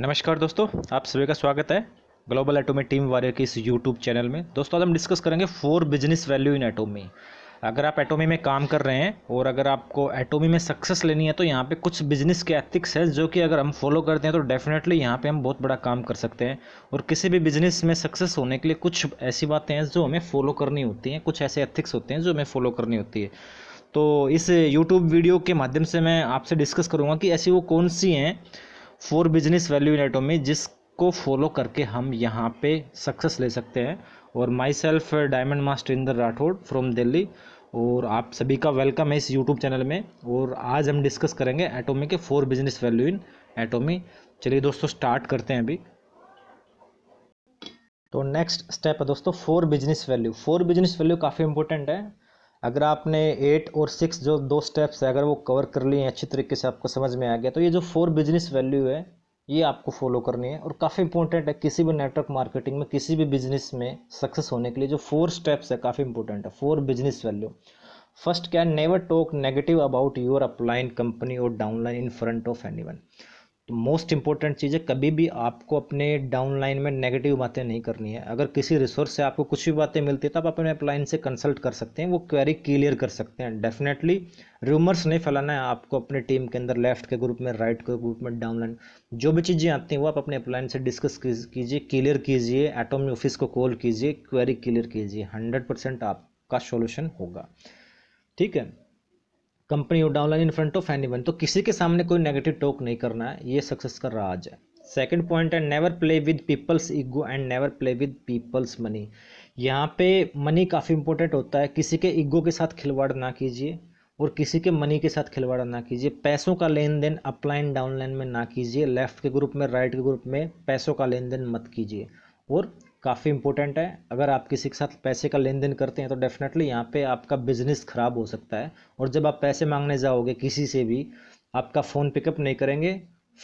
नमस्कार दोस्तों आप सभी का स्वागत है ग्लोबल एटोमी टीम वारियर के इस यूट्यूब चैनल में दोस्तों आज हम डिस्कस करेंगे four business value in Atomy अगर आप एटोमी में काम कर रहे हैं और अगर आपको एटोमी में सक्सेस लेनी है तो यहाँ पे कुछ बिजनेस के एथिक्स हैं जो कि अगर हम फॉलो करते हैं तो डेफिनेटली यहाँ पे हम बहुत बड़ा काम कर सकते हैं और किसी भी बिजनेस में सक्सेस होने के लिए कुछ ऐसी बातें हैं जो हमें फॉलो करनी होती हैं कुछ ऐसे एथिक्स होते हैं जो हमें फॉलो करनी होती है तो इस यूट्यूब वीडियो के माध्यम से मैं आपसे डिस्कस करूँगा कि ऐसी वो कौन सी हैं four business value in Atomy जिसको फॉलो करके हम यहाँ पे सक्सेस ले सकते हैं और myself diamond master Inder Rathore from Delhi और आप सभी का वेलकम है इस यूट्यूब चैनल में और आज हम डिस्कस करेंगे एटोमी e के four business value in Atomy चलिए दोस्तों स्टार्ट करते हैं अभी तो नेक्स्ट स्टेप है दोस्तों four business value four business value काफ़ी इंपॉर्टेंट है अगर आपने एट और सिक्स जो दो स्टेप्स है अगर वो कवर कर लिए हैं अच्छी तरीके से आपको समझ में आ गया तो ये जो फोर बिजनेस वैल्यू है ये आपको फॉलो करनी है और काफ़ी इंपॉर्टेंट है किसी भी नेटवर्क मार्केटिंग में किसी भी बिजनेस में सक्सेस होने के लिए जो फोर स्टेप्स है काफ़ी इंपॉर्टेंट है फोर बिजनेस वैल्यू फर्स्ट क्या never talk negative about your upline company और downline in front of any तो मोस्ट इंपॉर्टेंट चीज़ है कभी भी आपको अपने डाउनलाइन में नेगेटिव बातें नहीं करनी है अगर किसी रिसोर्स से आपको कुछ भी बातें मिलती है तो आप अपने अपलाइन से कंसल्ट कर सकते हैं वो क्वेरी क्लियर कर सकते हैं डेफिनेटली रूमर्स नहीं फैलाना है आपको अपने टीम के अंदर लेफ्ट के ग्रुप में राइट के ग्रुप में डाउनलाइन जो भी चीज़ें आती हैं वो आप अपने अपलाइन से डिस्कस कीजिए क्लियर कीजिए एटोमी ऑफिस को कॉल कीजिए क्वेरी क्लियर कीजिए हंड्रेड परसेंट आपका सोल्यूशन होगा ठीक है कंपनी और downline in front of anyone तो किसी के सामने कोई नेगेटिव टॉक नहीं करना है ये सक्सेस का राज है सेकंड पॉइंट है never play with people's ego and never play with people's money यहाँ पे मनी काफ़ी इंपॉर्टेंट होता है किसी के ईगो के साथ खिलवाड़ ना कीजिए और किसी के मनी के साथ खिलवाड़ ना कीजिए पैसों का लेन देन अपलाइन डाउनलाइन में ना कीजिए लेफ्ट के ग्रुप में राइट के ग्रुप में पैसों का लेन देन मत कीजिए और काफ़ी इंपॉर्टेंट है अगर आप किसी के साथ पैसे का लेन देन करते हैं तो डेफिनेटली यहाँ पे आपका बिजनेस ख़राब हो सकता है और जब आप पैसे मांगने जाओगे किसी से भी आपका फ़ोन पिकअप नहीं करेंगे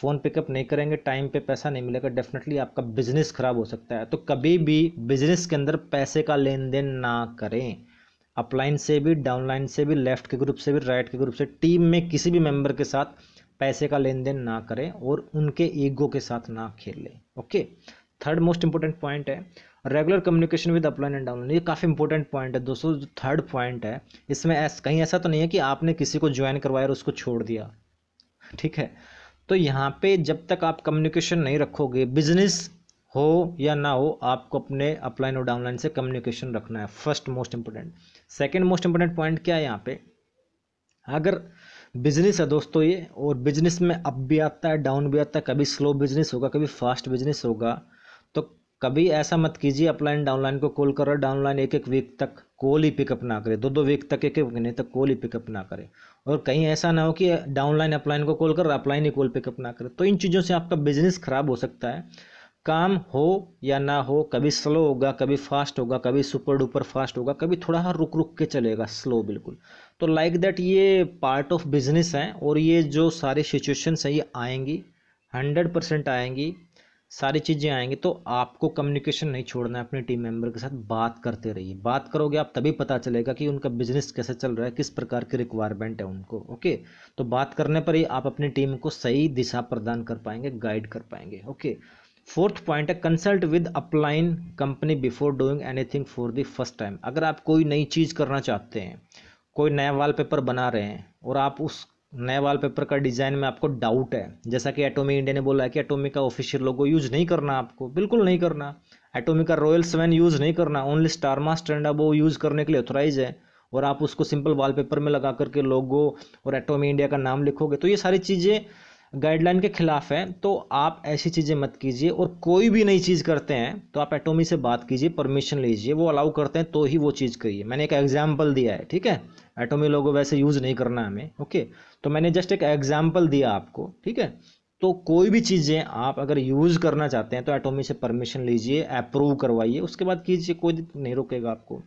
फ़ोन पिकअप नहीं करेंगे टाइम पे पैसा नहीं मिलेगा डेफिनेटली आपका बिजनेस ख़राब हो सकता है तो कभी भी बिजनेस के अंदर पैसे का लेन देन ना करें अपलाइन से भी डाउनलाइन से भी लेफ्ट के ग्रुप से भी राइट के ग्रुप से टीम में किसी भी मेम्बर के साथ पैसे का लेन देन ना करें और उनके ईगो के साथ ना खेलें okay third most important point है regular communication with upline and downline ये काफ़ी इंपॉर्टेंट पॉइंट है दोस्तों जो थर्ड पॉइंट है इसमें ऐस, कहीं ऐसा तो नहीं है कि आपने किसी को ज्वाइन करवाया और उसको छोड़ दिया ठीक है तो यहाँ पे जब तक आप कम्युनिकेशन नहीं रखोगे बिजनेस हो या ना हो आपको अपने अपलाइन और डाउनलाइन से कम्युनिकेशन रखना है first most important second most important point क्या है यहाँ पे अगर बिजनेस है दोस्तों ये और बिजनेस में अप भी आता है डाउन भी आता है कभी स्लो बिजनेस होगा कभी फास्ट बिजनेस होगा कभी ऐसा मत कीजिए अपलाइन डाउनलाइन को कॉल करो डाउनलाइन एक एक वीक तक कॉल ही पिकअप ना करे दो दो वीक तक एक एक महीने तक कॉल ही पिकअप ना करे और कहीं ऐसा ना हो कि डाउनलाइन अपलाइन को कॉल कर अपलाइन ही कॉल पिकअप ना करे तो इन चीज़ों से आपका बिजनेस खराब हो सकता है काम हो या ना हो कभी स्लो होगा कभी फास्ट होगा कभी सुपर डुपर फास्ट होगा कभी थोड़ा रुक रुक के चलेगा स्लो बिल्कुल तो लाइक दैट ये पार्ट ऑफ बिजनेस है और ये जो सारी सिचुएशंस हैं ये आएंगी हंड्रेड परसेंट आएंगी सारी चीज़ें आएंगी तो आपको कम्युनिकेशन नहीं छोड़ना है अपने टीम मेंबर के साथ बात करते रहिए बात करोगे आप तभी पता चलेगा कि उनका बिजनेस कैसे चल रहा है किस प्रकार की रिक्वायरमेंट है उनको ओके तो बात करने पर ही आप अपनी टीम को सही दिशा प्रदान कर पाएंगे गाइड कर पाएंगे ओके फोर्थ पॉइंट है consult with upline company before doing anything for the first time अगर आप कोई नई चीज़ करना चाहते हैं कोई नया वॉलपेपर बना रहे हैं और आप उस नए वॉलपेपर का डिज़ाइन में आपको डाउट है जैसा कि एटोमी इंडिया ने बोला है कि एटोमी का ऑफिशियल लोगो यूज़ नहीं करना आपको बिल्कुल नहीं करना एटोमी का रॉयल सेवन यूज़ नहीं करना ओनली स्टारमा स्टैंड वो यूज़ करने के लिए ऑथोराइज है और आप उसको सिंपल वॉलपेपर में लगा करके लोगो और एटोमी इंडिया का नाम लिखोगे तो ये सारी चीज़ें गाइडलाइन के ख़िलाफ़ है तो आप ऐसी चीज़ें मत कीजिए और कोई भी नई चीज़ करते हैं तो आप एटोमी से बात कीजिए परमिशन लीजिए वो अलाउ करते हैं तो ही वो चीज़ करिए मैंने एक एग्जाम्पल दिया है ठीक है एटोमी लोगों वैसे यूज़ नहीं करना हमें ओके तो मैंने जस्ट एक एग्जाम्पल दिया आपको ठीक है तो कोई भी चीज़ें आप अगर यूज़ करना चाहते हैं तो एटोमी से परमिशन लीजिए अप्रूव करवाइए उसके बाद कीजिए कोई नहीं रोकेगा आपको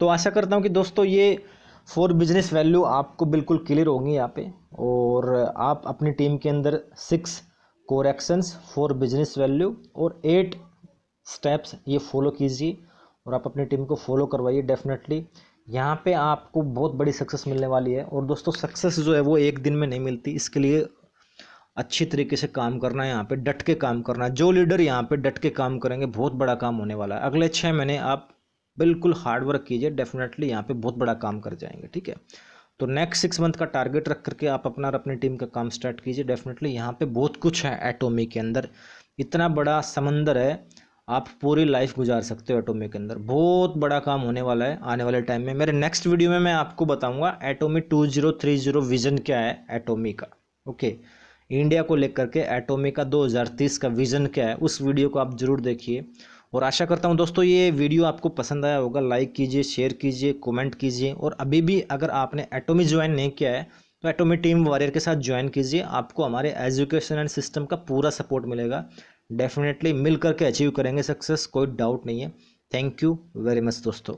तो आशा करता हूँ कि दोस्तों ये फोर बिजनेस वैल्यू आपको बिल्कुल क्लियर होगी यहाँ पे और आप अपनी टीम के अंदर six core actions four business value और एट स्टेप्स ये फॉलो कीजिए और आप अपनी टीम को फॉलो करवाइए डेफिनेटली यहाँ पे आपको बहुत बड़ी सक्सेस मिलने वाली है और दोस्तों सक्सेस जो है वो एक दिन में नहीं मिलती इसके लिए अच्छी तरीके से काम करना है यहाँ पे डट के काम करना है जो लीडर यहाँ पे डट के काम करेंगे बहुत बड़ा काम होने वाला है अगले छः महीने आप बिल्कुल हार्ड वर्क कीजिए डेफिनेटली यहाँ पे बहुत बड़ा काम कर जाएंगे ठीक है तो नेक्स्ट सिक्स मंथ का टारगेट रख करके आप अपना और अपनी टीम का काम स्टार्ट कीजिए डेफिनेटली यहाँ पे बहुत कुछ है एटोमी के अंदर इतना बड़ा समंदर है आप पूरी लाइफ गुजार सकते हो एटोमी के अंदर बहुत बड़ा काम होने वाला है आने वाले टाइम में मेरे नेक्स्ट वीडियो में मैं आपको बताऊँगा Atomy two zero three zero vision क्या है एटोमी का ओके इंडिया को लेकर के एटोमी का दो का विजन क्या है उस वीडियो को आप जरूर देखिए और आशा करता हूँ दोस्तों ये वीडियो आपको पसंद आया होगा लाइक कीजिए शेयर कीजिए कमेंट कीजिए और अभी भी अगर आपने एटोमी ज्वाइन नहीं किया है तो एटोमी टीम वॉरियर के साथ ज्वाइन कीजिए आपको हमारे एजुकेशन एंड सिस्टम का पूरा सपोर्ट मिलेगा डेफिनेटली मिल करके अचीव करेंगे सक्सेस कोई डाउट नहीं है थैंक यू वेरी मच दोस्तों